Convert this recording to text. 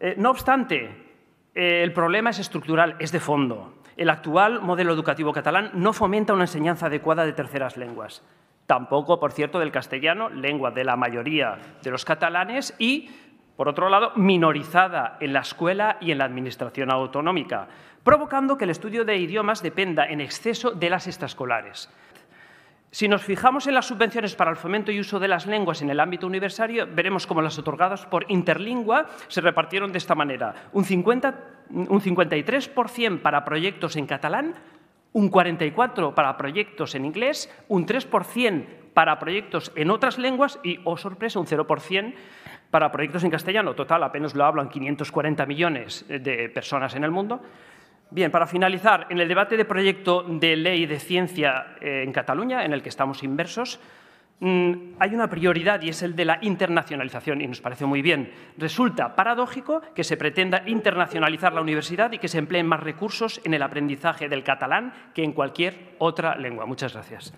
Eh, no obstante, eh, el problema es estructural, es de fondo. El actual modelo educativo catalán no fomenta una enseñanza adecuada de terceras lenguas. Tampoco, por cierto, del castellano, lengua de la mayoría de los catalanes y, por otro lado, minorizada en la escuela y en la administración autonómica, provocando que el estudio de idiomas dependa en exceso de las extraescolares. Si nos fijamos en las subvenciones para el fomento y uso de las lenguas en el ámbito universitario, veremos cómo las otorgadas por Interlingua se repartieron de esta manera. Un, 50, un 53% para proyectos en catalán, un 44% para proyectos en inglés, un 3% para proyectos en otras lenguas y, oh sorpresa, un 0% para proyectos en castellano. Total, apenas lo hablan 540 millones de personas en el mundo. Bien, para finalizar, en el debate de proyecto de ley de ciencia eh, en Cataluña, en el que estamos inversos, mm, hay una prioridad y es el de la internacionalización y nos parece muy bien. Resulta paradójico que se pretenda internacionalizar la universidad y que se empleen más recursos en el aprendizaje del catalán que en cualquier otra lengua. Muchas gracias.